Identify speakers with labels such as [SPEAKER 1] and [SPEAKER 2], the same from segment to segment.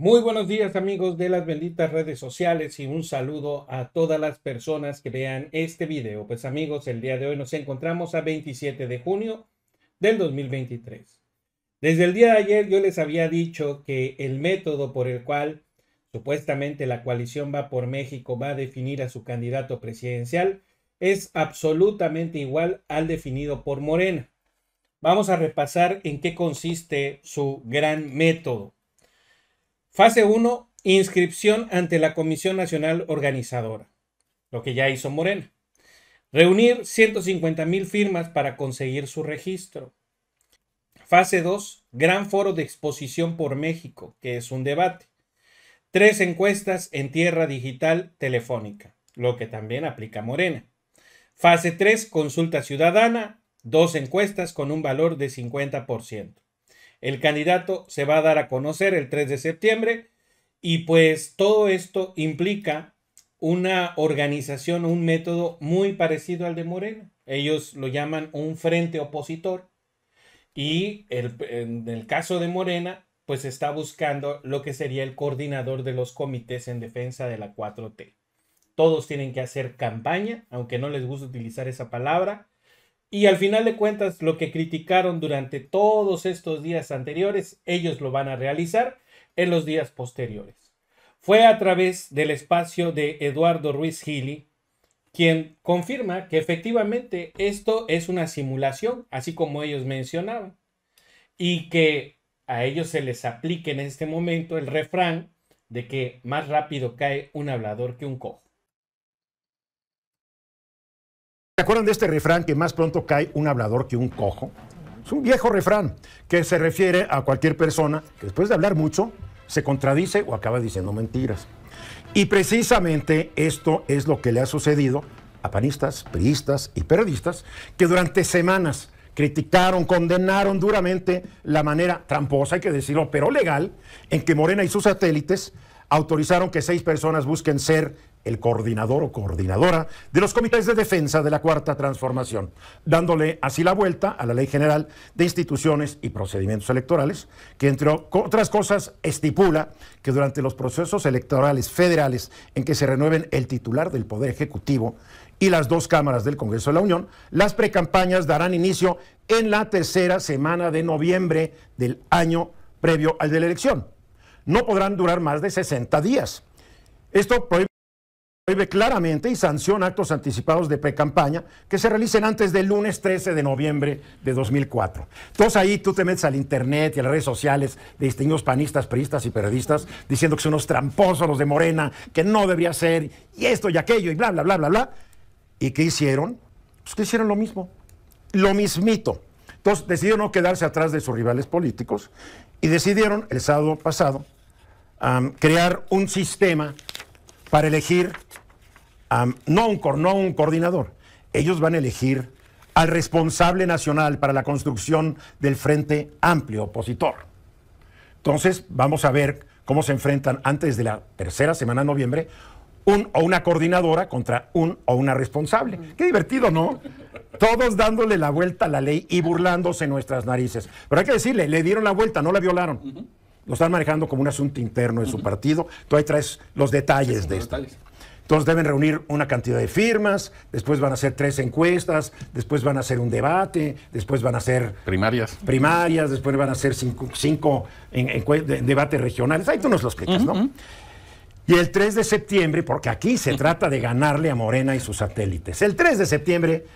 [SPEAKER 1] Muy buenos días amigos de las benditas redes sociales y un saludo a todas las personas que vean este video. Pues amigos, el día de hoy nos encontramos a 27 de junio del 2023. Desde el día de ayer yo les había dicho que el método por el cual supuestamente la coalición va por México va a definir a su candidato presidencial es absolutamente igual al definido por Morena. Vamos a repasar en qué consiste su gran método. Fase 1, inscripción ante la Comisión Nacional Organizadora, lo que ya hizo Morena. Reunir 150 mil firmas para conseguir su registro. Fase 2, gran foro de exposición por México, que es un debate. Tres encuestas en tierra digital telefónica, lo que también aplica Morena. Fase 3, consulta ciudadana, dos encuestas con un valor de 50%. El candidato se va a dar a conocer el 3 de septiembre y pues todo esto implica una organización, un método muy parecido al de Morena. Ellos lo llaman un frente opositor y en el caso de Morena, pues está buscando lo que sería el coordinador de los comités en defensa de la 4T. Todos tienen que hacer campaña, aunque no les gusta utilizar esa palabra, y al final de cuentas, lo que criticaron durante todos estos días anteriores, ellos lo van a realizar en los días posteriores. Fue a través del espacio de Eduardo Ruiz Gili, quien confirma que efectivamente esto es una simulación, así como ellos mencionaban, y que a ellos se les aplique en este momento el refrán de que más rápido cae un hablador que un cojo.
[SPEAKER 2] ¿Se acuerdan de este refrán que más pronto cae un hablador que un cojo? Es un viejo refrán que se refiere a cualquier persona que después de hablar mucho se contradice o acaba diciendo mentiras. Y precisamente esto es lo que le ha sucedido a panistas, priistas y periodistas que durante semanas criticaron, condenaron duramente la manera tramposa, hay que decirlo, pero legal, en que Morena y sus satélites autorizaron que seis personas busquen ser el coordinador o coordinadora de los comités de defensa de la Cuarta Transformación, dándole así la vuelta a la Ley General de Instituciones y Procedimientos Electorales, que entre otras cosas estipula que durante los procesos electorales federales en que se renueven el titular del Poder Ejecutivo y las dos cámaras del Congreso de la Unión, las precampañas darán inicio en la tercera semana de noviembre del año previo al de la elección no podrán durar más de 60 días. Esto prohíbe claramente y sanciona actos anticipados de precampaña que se realicen antes del lunes 13 de noviembre de 2004. Entonces ahí tú te metes al internet y a las redes sociales de distinguidos panistas, priistas y periodistas diciendo que son unos tramposos los de Morena, que no debería ser, y esto y aquello, y bla, bla, bla, bla, bla. ¿Y qué hicieron? Pues que hicieron lo mismo, lo mismito. Entonces decidieron no quedarse atrás de sus rivales políticos y decidieron el sábado pasado crear un sistema para elegir, no, un, no un coordinador, ellos van a elegir al responsable nacional para la construcción del Frente Amplio Opositor. Entonces, vamos a ver cómo se enfrentan antes de la tercera semana de noviembre un o una coordinadora contra un o una responsable. Mm. Qué divertido, ¿no? Todos dándole la vuelta a la ley y burlándose nuestras narices. Pero hay que decirle, le dieron la vuelta, no la violaron lo están manejando como un asunto interno de su partido. Tú ahí traes los detalles de esto. Entonces deben reunir una cantidad de firmas, después van a hacer tres encuestas, después van a hacer un debate, después van a hacer... Primarias. Primarias, después van a hacer cinco, debates regionales. Ahí tú nos lo explicas, ¿no? Y el 3 de septiembre, porque aquí se trata de ganarle a Morena y sus satélites. El 3 de septiembre,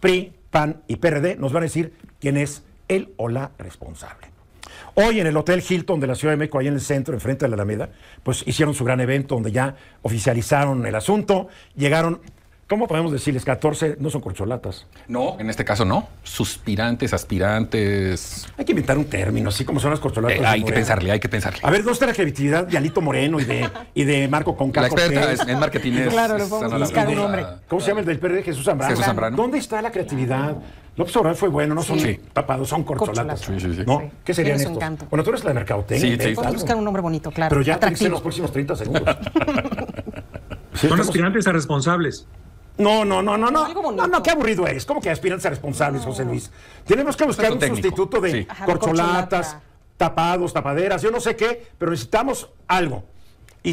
[SPEAKER 2] PRI, PAN y PRD nos van a decir quién es el o la responsable. Hoy en el Hotel Hilton de la Ciudad de México, ahí en el centro, enfrente de la Alameda, pues hicieron su gran evento donde ya oficializaron el asunto, llegaron ¿Cómo podemos decirles? 14 no son corcholatas. No, en este caso no. Suspirantes, aspirantes. Hay que inventar un término, así como son las corcholatas. Eh, hay que pensarle, hay que pensarle. A ver, ¿dónde está la creatividad de Alito Moreno y de, Marco Conca? La experta es, en marketing Claro, ¿Cómo se llama el del PRD? Jesús Jesús Zambrano. ¿Dónde está la creatividad? López pues, Obrador fue bueno, no son tapados, son corcholatas. Sí, sí, sí. ¿No? ¿Qué serían estos?
[SPEAKER 1] Bueno, tú eres la de mercadotecnia. Sí, sí. buscar un hombre bonito, claro. Pero ya Atractivo. en los
[SPEAKER 3] próximos 30 segundos. son aspirantes a responsables.
[SPEAKER 2] No, no, no, no, no. No, no, qué aburrido eres. ¿Cómo que aspirantes a responsables, José Luis? Tenemos que buscar un sustituto de corcholatas, tapados, tapaderas, yo no sé qué, pero necesitamos algo.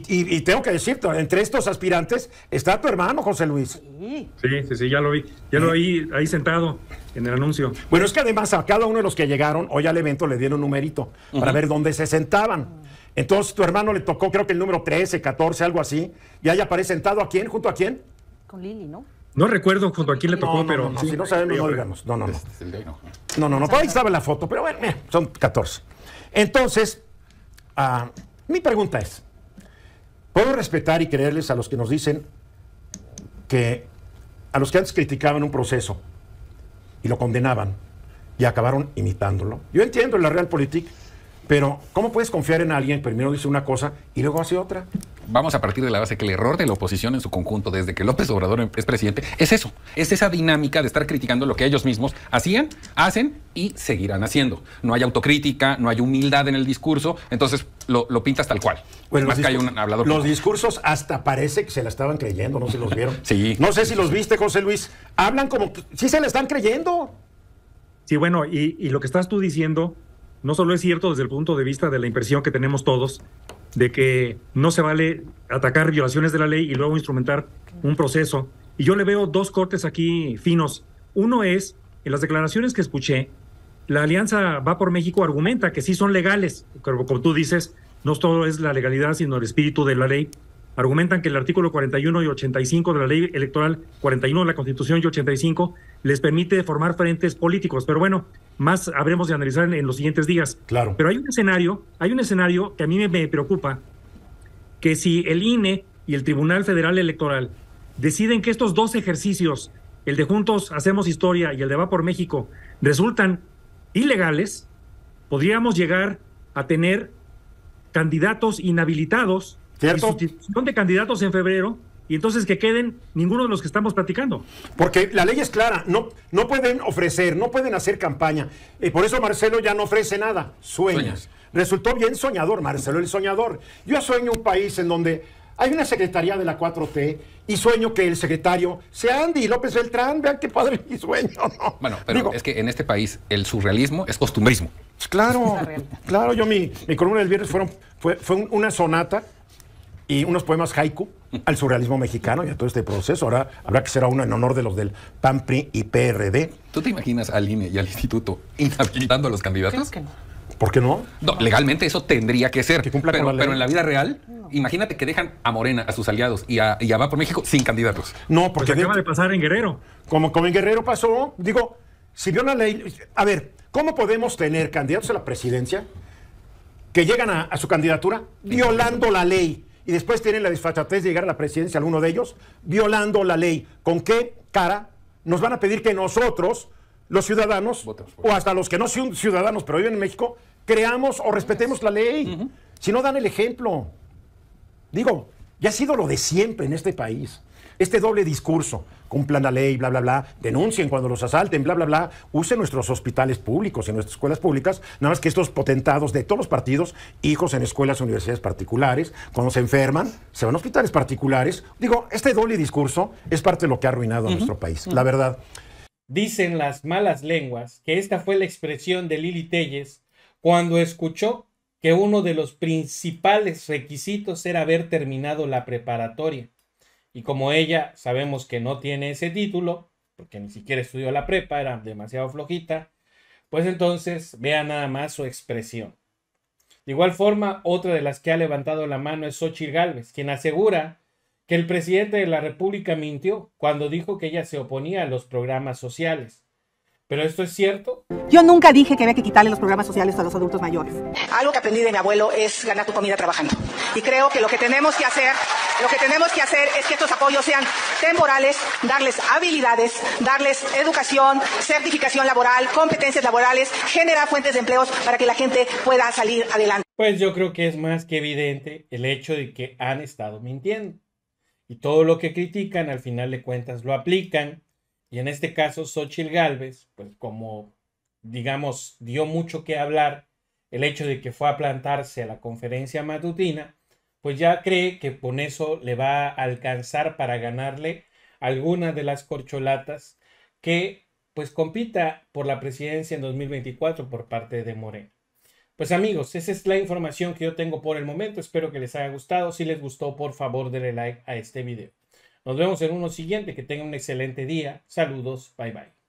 [SPEAKER 2] Y, tengo que decirte, entre estos aspirantes está tu hermano, José Luis.
[SPEAKER 3] Sí, sí, sí, ya lo vi. Ya lo vi ahí sentado en el anuncio.
[SPEAKER 2] Bueno, es que además a cada uno de los que llegaron hoy al evento le dieron un numerito para ver dónde se sentaban. Entonces tu hermano le tocó, creo que el número 13, 14, algo así. ¿Y ahí aparece sentado a quién? ¿Junto a quién? Con Lili, ¿no?
[SPEAKER 3] No recuerdo junto a quién le tocó,
[SPEAKER 2] pero. si no sabemos, no este No, no, no. No, no, no. Ahí estaba la foto, pero bueno, son 14. Entonces, ah, mi pregunta es. Puedo respetar y creerles a los que nos dicen que a los que antes criticaban un proceso y lo condenaban y acabaron imitándolo. Yo entiendo la realpolitik, pero ¿cómo puedes confiar en alguien que primero dice una cosa y luego hace otra? vamos a partir de la base que el error de la oposición en su conjunto desde que López Obrador em, es presidente es eso, es esa dinámica de estar criticando lo que ellos mismos hacían, hacen y seguirán haciendo. No hay autocrítica, no hay humildad en el discurso, entonces lo, pintas tal cual. Más que discursos, hay un hablador los discursos hasta parece que se la estaban creyendo, no sé si los vieron.
[SPEAKER 1] sí. No sé si los viste,
[SPEAKER 2] José Luis. Hablan como
[SPEAKER 3] si se la están creyendo. Sí, bueno, y, y lo que estás tú diciendo no solo es cierto desde el punto de vista de la impresión que tenemos todos, de que no se vale atacar violaciones de la ley y luego instrumentar un proceso. Y yo le veo dos cortes aquí finos. Uno es, en las declaraciones que escuché, la Alianza Va por México argumenta que sí son legales, pero como tú dices, no todo es la legalidad, sino el espíritu de la ley, argumentan que el artículo 41 y 85 de la ley electoral, 41 de la Constitución y 85, les permite formar frentes políticos. Pero bueno, más habremos de analizar en, los siguientes días. Claro. Pero hay un escenario, hay un escenario que a mí me, me preocupa, que si el INE y el Tribunal Federal Electoral deciden que estos dos ejercicios, el de Juntos Hacemos Historia y el de Va por México, resultan ilegales, podríamos llegar a tener candidatos inhabilitados ¿Cierto? de candidatos en febrero y entonces que queden ninguno de los que estamos platicando. Porque la ley es
[SPEAKER 2] clara, no, no pueden ofrecer, no pueden hacer campaña. Y por eso Marcelo ya no ofrece nada, ...sueñas... Resultó bien soñador, Marcelo, el soñador. Yo sueño un país en donde hay una secretaría de la 4T y sueño que el secretario sea Andy López Beltrán. Vean qué padre mi sueño. Bueno, pero es que en este país el surrealismo es costumbrismo. Claro, claro. Yo mi, columna del viernes fueron, fue una sonata y unos poemas haiku al surrealismo mexicano y a todo este proceso. Ahora habrá que ser uno en honor de los del PAN, y PRD. ¿Tú te imaginas al INE y al Instituto inhabilitando a los candidatos? ¿Por qué no? legalmente eso tendría que ser. Que cumpla pero, pero en la vida real, imagínate que dejan a Morena, a sus aliados y a, Va por México sin candidatos. No, porque. Pues acaba de pasar en Guerrero. Como, como en Guerrero pasó, digo, si vio la ley. A ver, ¿cómo podemos tener candidatos a la presidencia que llegan a su candidatura violando la ley? y después tienen la desfachatez de llegar a la presidencia, alguno de ellos, violando la ley. ¿Con qué cara nos van a pedir que nosotros, los ciudadanos, o hasta los que no son ciudadanos pero viven en México, creamos o respetemos la ley? Si no dan el ejemplo. Digo, ya ha sido lo de siempre en este país este doble discurso, cumplan la ley, bla, bla, bla, denuncien cuando los asalten, bla, bla, bla, usen nuestros hospitales públicos y nuestras escuelas públicas, nada más que estos potentados de todos los partidos, hijos en escuelas, universidades particulares, cuando se enferman, se van a hospitales particulares. Digo, este doble discurso es parte de lo que ha arruinado a nuestro país, la verdad.
[SPEAKER 1] Dicen las malas lenguas que esta fue la expresión de Lili Telles cuando escuchó que uno de los principales requisitos era haber terminado la preparatoria. Y como ella sabemos que no tiene ese título, porque ni siquiera estudió la prepa, era demasiado flojita, pues entonces vea nada más su expresión. De igual forma, otra de las que ha levantado la mano es Xochitl Gálvez, quien asegura que el presidente de la República mintió cuando dijo que ella se oponía a los programas sociales. ¿Pero esto es cierto? Yo nunca dije que había que quitarle los programas sociales a los adultos mayores. Algo que aprendí de mi abuelo es ganar tu comida trabajando. Y creo que lo que tenemos que hacer lo que tenemos que hacer es que estos apoyos sean temporales, darles habilidades, darles educación, certificación laboral, competencias laborales, generar fuentes de empleos para que la gente pueda salir adelante. Pues yo creo que es más que evidente el hecho de que han estado mintiendo. Y todo lo que critican, al final de cuentas, lo aplican. Y en este caso, Xochitl Galvez, pues como, digamos, dio mucho que hablar, el hecho de que fue a plantarse a la conferencia matutina, pues ya cree que con eso le va a alcanzar para ganarle alguna de las corcholatas que pues compita por la presidencia en 2024 por parte de Moreno. Pues amigos, esa es la información que yo tengo por el momento. Espero que les haya gustado. Si les gustó, por favor, denle like a este video. Nos vemos en uno siguiente. Que tengan un excelente día. Saludos. Bye bye.